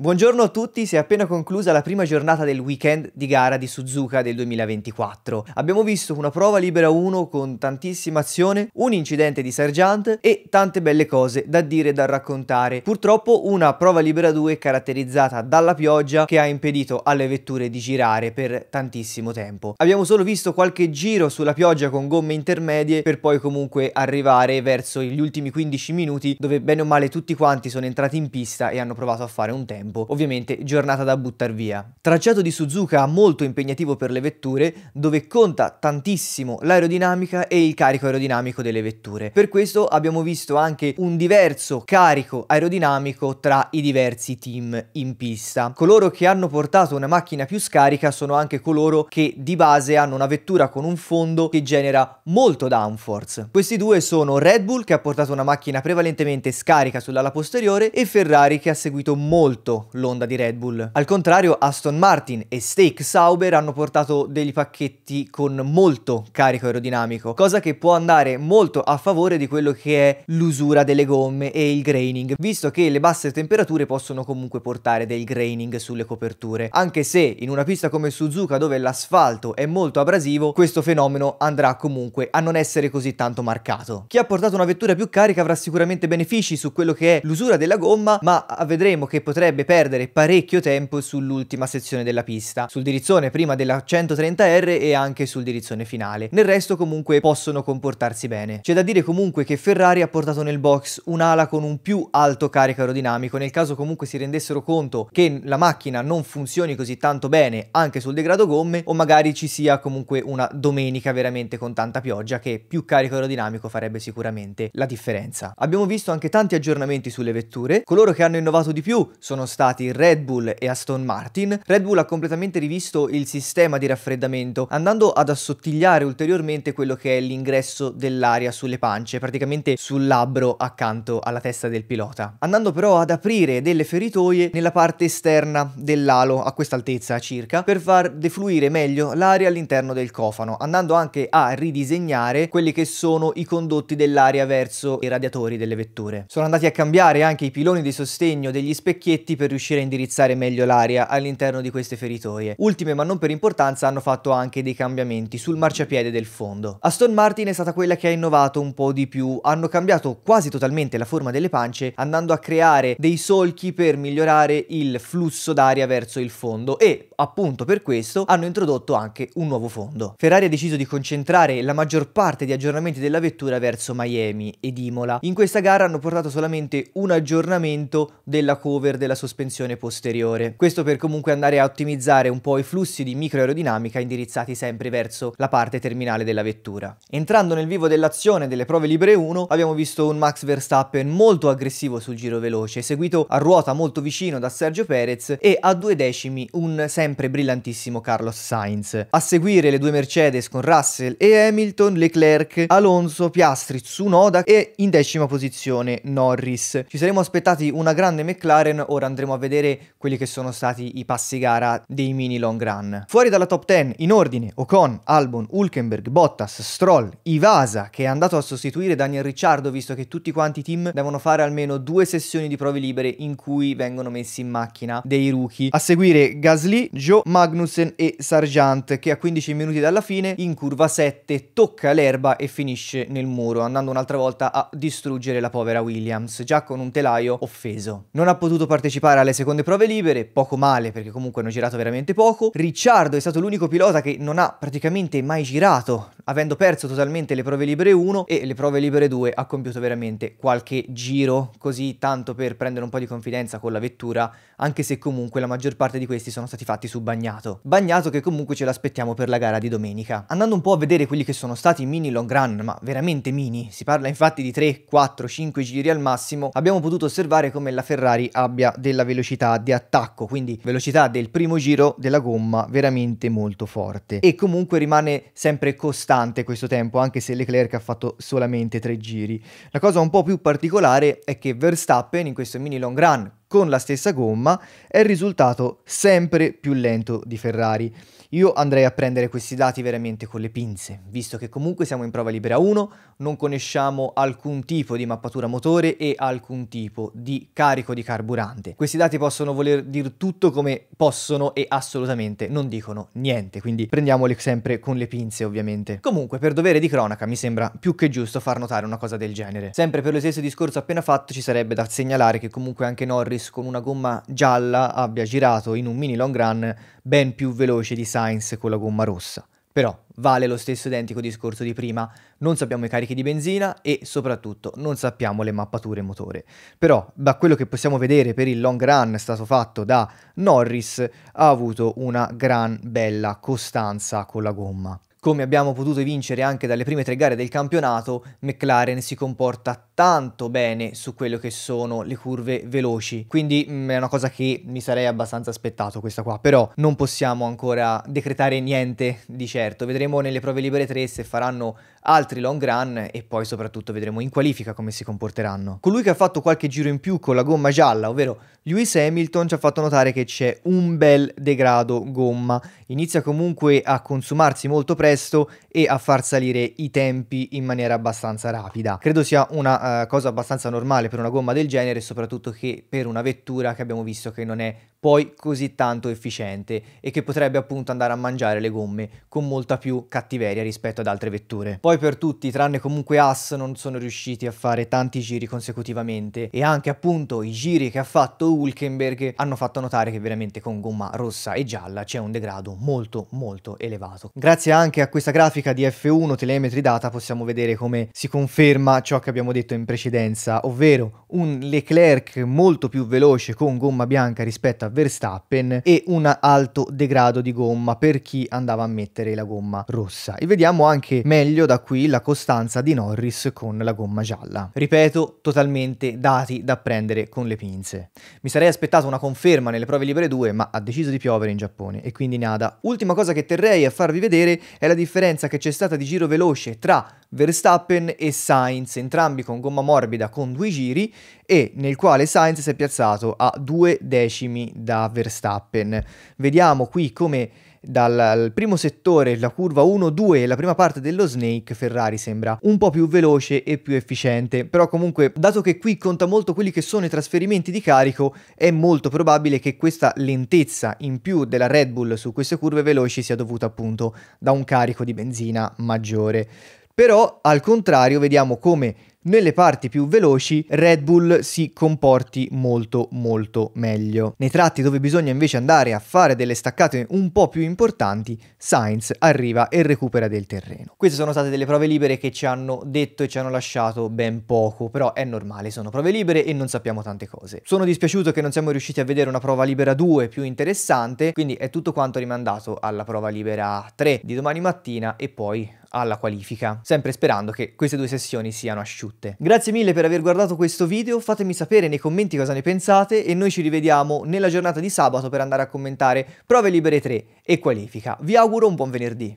Buongiorno a tutti, si è appena conclusa la prima giornata del weekend di gara di Suzuka del 2024. Abbiamo visto una prova libera 1 con tantissima azione, un incidente di Sergeant e tante belle cose da dire e da raccontare. Purtroppo una prova libera 2 caratterizzata dalla pioggia che ha impedito alle vetture di girare per tantissimo tempo. Abbiamo solo visto qualche giro sulla pioggia con gomme intermedie per poi comunque arrivare verso gli ultimi 15 minuti dove bene o male tutti quanti sono entrati in pista e hanno provato a fare un tempo tempo. Ovviamente giornata da buttare via. Tracciato di Suzuka molto impegnativo per le vetture, dove conta tantissimo l'aerodinamica e il carico aerodinamico delle vetture. Per questo abbiamo visto anche un diverso carico aerodinamico tra i diversi team in pista. Coloro che hanno portato una macchina più scarica sono anche coloro che di base hanno una vettura con un fondo che genera molto downforce. Questi due sono Red Bull che ha portato una macchina prevalentemente scarica sull'ala posteriore e Ferrari che ha seguito molto l'onda di Red Bull. Al contrario, Aston Martin e Steak Sauber hanno portato degli pacchetti con molto carico aerodinamico, cosa che può andare molto a favore di quello che è l'usura delle gomme e il graining, visto che le basse temperature possono comunque portare del graining sulle coperture, anche se in una pista come Suzuka dove l'asfalto è molto abrasivo, questo fenomeno andrà comunque a non essere così tanto marcato. Chi ha portato una vettura più carica avrà sicuramente benefici su quello che è l'usura della gomma, ma vedremo che potrebbe perdere parecchio tempo sull'ultima sezione della pista, sul dirizzone prima della 130R e anche sul dirizzone finale. Nel resto comunque possono comportarsi bene. C'è da dire comunque che Ferrari ha portato nel box un'ala con un più alto carico aerodinamico, nel caso comunque si rendessero conto che la macchina non funzioni così tanto bene anche sul degrado gomme o magari ci sia comunque una domenica veramente con tanta pioggia che più carico aerodinamico farebbe sicuramente la differenza. Abbiamo visto anche tanti aggiornamenti sulle vetture, coloro che hanno innovato di più sono stati stati Red Bull e Aston Martin, Red Bull ha completamente rivisto il sistema di raffreddamento, andando ad assottigliare ulteriormente quello che è l'ingresso dell'aria sulle pance, praticamente sul labbro accanto alla testa del pilota, andando però ad aprire delle feritoie nella parte esterna dell'alo, a questa altezza circa, per far defluire meglio l'aria all'interno del cofano, andando anche a ridisegnare quelli che sono i condotti dell'aria verso i radiatori delle vetture. Sono andati a cambiare anche i piloni di sostegno degli specchietti per per riuscire a indirizzare meglio l'aria all'interno di queste feritoie. Ultime ma non per importanza hanno fatto anche dei cambiamenti sul marciapiede del fondo. Aston Martin è stata quella che ha innovato un po' di più, hanno cambiato quasi totalmente la forma delle pance andando a creare dei solchi per migliorare il flusso d'aria verso il fondo e appunto per questo hanno introdotto anche un nuovo fondo. Ferrari ha deciso di concentrare la maggior parte di aggiornamenti della vettura verso Miami ed Imola. In questa gara hanno portato solamente un aggiornamento della cover della sospensione sospensione posteriore. Questo per comunque andare a ottimizzare un po' i flussi di micro aerodinamica indirizzati sempre verso la parte terminale della vettura. Entrando nel vivo dell'azione delle prove libere 1 abbiamo visto un Max Verstappen molto aggressivo sul giro veloce, seguito a ruota molto vicino da Sergio Perez e a due decimi un sempre brillantissimo Carlos Sainz. A seguire le due Mercedes con Russell e Hamilton, Leclerc, Alonso, Piastri, Tsunoda e in decima posizione Norris. Ci saremmo aspettati una grande McLaren, ora andrà andremo a vedere quelli che sono stati i passi gara dei mini long run. Fuori dalla top 10 in ordine Ocon, Albon, Hulkenberg, Bottas, Stroll, Ivasa che è andato a sostituire Daniel Ricciardo visto che tutti quanti i team devono fare almeno due sessioni di prove libere in cui vengono messi in macchina dei rookie. A seguire Gasly, Joe, Magnussen e Sargent che a 15 minuti dalla fine in curva 7 tocca l'erba e finisce nel muro andando un'altra volta a distruggere la povera Williams già con un telaio offeso. Non ha potuto partecipare partecipare alle seconde prove libere, poco male perché comunque hanno girato veramente poco. Ricciardo è stato l'unico pilota che non ha praticamente mai girato, avendo perso totalmente le prove libere 1 e le prove libere 2 ha compiuto veramente qualche giro, così tanto per prendere un po' di confidenza con la vettura, anche se comunque la maggior parte di questi sono stati fatti su bagnato. Bagnato che comunque ce l'aspettiamo per la gara di domenica. Andando un po' a vedere quelli che sono stati i mini long run, ma veramente mini, si parla infatti di 3, 4, 5 giri al massimo, abbiamo potuto osservare come la Ferrari abbia della bella velocità di attacco, quindi velocità del primo giro della gomma veramente molto forte. E comunque rimane sempre costante questo tempo, anche se Leclerc ha fatto solamente tre giri. La cosa un po' più particolare è che Verstappen in questo mini long run con la stessa gomma è risultato sempre più lento di Ferrari. Io andrei a prendere questi dati veramente con le pinze, visto che comunque siamo in prova libera 1, non conosciamo alcun tipo di mappatura motore e alcun tipo di carico di carburante. Questi dati possono voler dire tutto come possono e assolutamente non dicono niente, quindi prendiamoli sempre con le pinze ovviamente. Comunque per dovere di cronaca mi sembra più che giusto far notare una cosa del genere. Sempre per lo stesso discorso appena fatto ci sarebbe da segnalare che comunque anche Norris Norris con una gomma gialla abbia girato in un mini long run ben più veloce di Sainz con la gomma rossa. Però vale lo stesso identico discorso di prima, non sappiamo i carichi di benzina e soprattutto non sappiamo le mappature motore. Però da quello che possiamo vedere per il long run stato fatto da Norris ha avuto una gran bella costanza con la gomma. Come abbiamo potuto vincere anche dalle prime tre gare del campionato, McLaren si comporta tanto bene su quello che sono le curve veloci, quindi mh, mm, è una cosa che mi sarei abbastanza aspettato questa qua, però non possiamo ancora decretare niente di certo, vedremo nelle prove libere 3 se faranno altri long run e poi soprattutto vedremo in qualifica come si comporteranno. Colui che ha fatto qualche giro in più con la gomma gialla, ovvero Lewis Hamilton, ci ha fatto notare che c'è un bel degrado gomma. Inizia comunque a consumarsi molto presto e a far salire i tempi in maniera abbastanza rapida. Credo sia una uh, cosa abbastanza normale per una gomma del genere, soprattutto che per una vettura che abbiamo visto che non è poi così tanto efficiente e che potrebbe appunto andare a mangiare le gomme con molta più cattiveria rispetto ad altre vetture. Poi per tutti, tranne comunque Haas, non sono riusciti a fare tanti giri consecutivamente e anche appunto i giri che ha fatto Hulkenberg hanno fatto notare che veramente con gomma rossa e gialla c'è un degrado molto molto elevato. Grazie anche a questa grafica di F1 telemetri data possiamo vedere come si conferma ciò che abbiamo detto in precedenza, ovvero un Leclerc molto più veloce con gomma bianca rispetto a Verstappen e un alto degrado di gomma per chi andava a mettere la gomma rossa. E vediamo anche meglio da qui la costanza di Norris con la gomma gialla. Ripeto, totalmente dati da prendere con le pinze. Mi sarei aspettato una conferma nelle prove libere 2, ma ha deciso di piovere in Giappone e quindi nada. Ultima cosa che terrei a farvi vedere è la differenza che c'è stata di giro veloce tra Verstappen e Sainz, entrambi con gomma morbida con due giri e nel quale Sainz si è piazzato a due decimi da Verstappen. Vediamo qui come dal primo settore, la curva 1-2 la prima parte dello Snake, Ferrari sembra un po' più veloce e più efficiente. Però comunque, dato che qui conta molto quelli che sono i trasferimenti di carico, è molto probabile che questa lentezza in più della Red Bull su queste curve veloci sia dovuta appunto da un carico di benzina maggiore. Però al contrario vediamo come nelle parti più veloci Red Bull si comporti molto molto meglio. Nei tratti dove bisogna invece andare a fare delle staccate un po' più importanti, Sainz arriva e recupera del terreno. Queste sono state delle prove libere che ci hanno detto e ci hanno lasciato ben poco, però è normale, sono prove libere e non sappiamo tante cose. Sono dispiaciuto che non siamo riusciti a vedere una prova libera 2 più interessante, quindi è tutto quanto rimandato alla prova libera 3 di domani mattina e poi alla qualifica, sempre sperando che queste due sessioni siano asciutte tutte. Grazie mille per aver guardato questo video, fatemi sapere nei commenti cosa ne pensate e noi ci rivediamo nella giornata di sabato per andare a commentare prove libere 3 e qualifica. Vi auguro un buon venerdì.